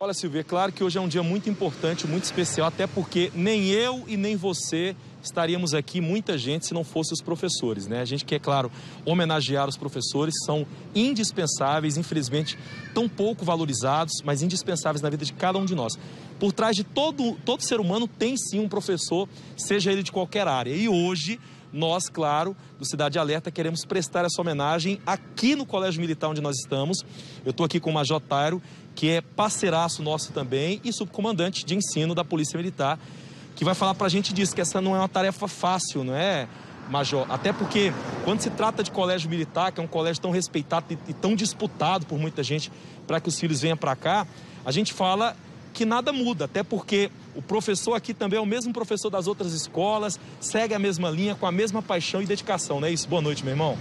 Olha, Silvia, é claro que hoje é um dia muito importante, muito especial, até porque nem eu e nem você estaríamos aqui, muita gente, se não fossem os professores, né? A gente quer, claro, homenagear os professores, são indispensáveis, infelizmente, tão pouco valorizados, mas indispensáveis na vida de cada um de nós. Por trás de todo, todo ser humano tem sim um professor, seja ele de qualquer área. E hoje, nós, claro, do Cidade Alerta, queremos prestar essa homenagem aqui no Colégio Militar onde nós estamos. Eu estou aqui com o Major Tairo, que é parceiraço nosso também e subcomandante de ensino da Polícia Militar, que vai falar para a gente disso, que essa não é uma tarefa fácil, não é, Major? Até porque, quando se trata de colégio militar, que é um colégio tão respeitado e tão disputado por muita gente para que os filhos venham para cá, a gente fala que nada muda, até porque o professor aqui também é o mesmo professor das outras escolas, segue a mesma linha, com a mesma paixão e dedicação, não é isso? Boa noite, meu irmão.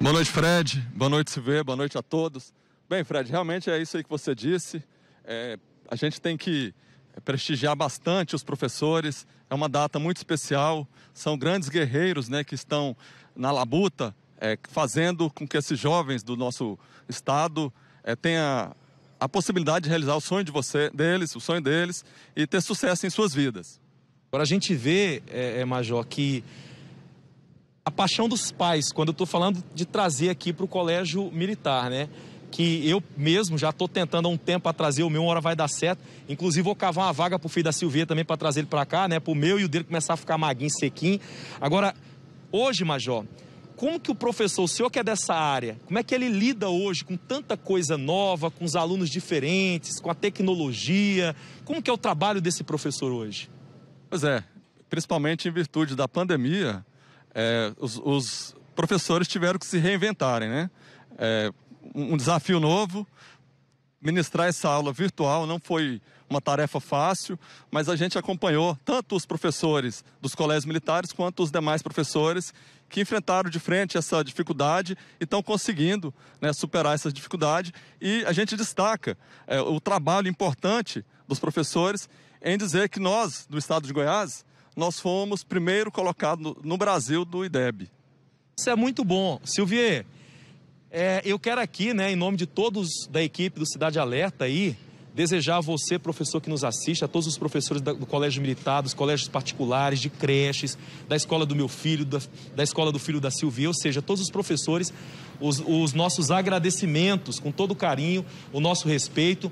Boa noite, Fred. Boa noite, Silveira. Boa noite a todos. Bem, Fred, realmente é isso aí que você disse. É, a gente tem que é, prestigiar bastante os professores. É uma data muito especial. São grandes guerreiros né, que estão na labuta, é, fazendo com que esses jovens do nosso estado é, tenham a possibilidade de realizar o sonho de você, deles, o sonho deles e ter sucesso em suas vidas. Agora a gente vê, é, é Major, que a paixão dos pais, quando eu estou falando de trazer aqui para o colégio militar, né? que eu mesmo já estou tentando há um tempo para trazer o meu, uma hora vai dar certo. Inclusive, vou cavar uma vaga para o filho da Silvia também para trazer ele para cá, né? Para o meu e o dele começar a ficar maguinho, sequinho. Agora, hoje, Major, como que o professor, o senhor que é dessa área, como é que ele lida hoje com tanta coisa nova, com os alunos diferentes, com a tecnologia? Como que é o trabalho desse professor hoje? Pois é, principalmente em virtude da pandemia, é, os, os, professores tiveram que se reinventarem, né? É, um desafio novo. Ministrar essa aula virtual não foi uma tarefa fácil, mas a gente acompanhou tanto os professores dos colégios militares quanto os demais professores que enfrentaram de frente essa dificuldade e estão conseguindo né, superar essa dificuldade. E a gente destaca é, o trabalho importante dos professores em dizer que nós, do estado de Goiás, nós fomos primeiro colocado no, no Brasil do IDEB. Isso é muito bom. Silvier, é, eu quero aqui, né, em nome de todos da equipe do Cidade Alerta aí, desejar a você, professor que nos assiste, a todos os professores do Colégio Militar, dos colégios particulares, de creches, da escola do meu filho, da, da escola do filho da Silvia, ou seja, todos os professores, os, os nossos agradecimentos, com todo carinho, o nosso respeito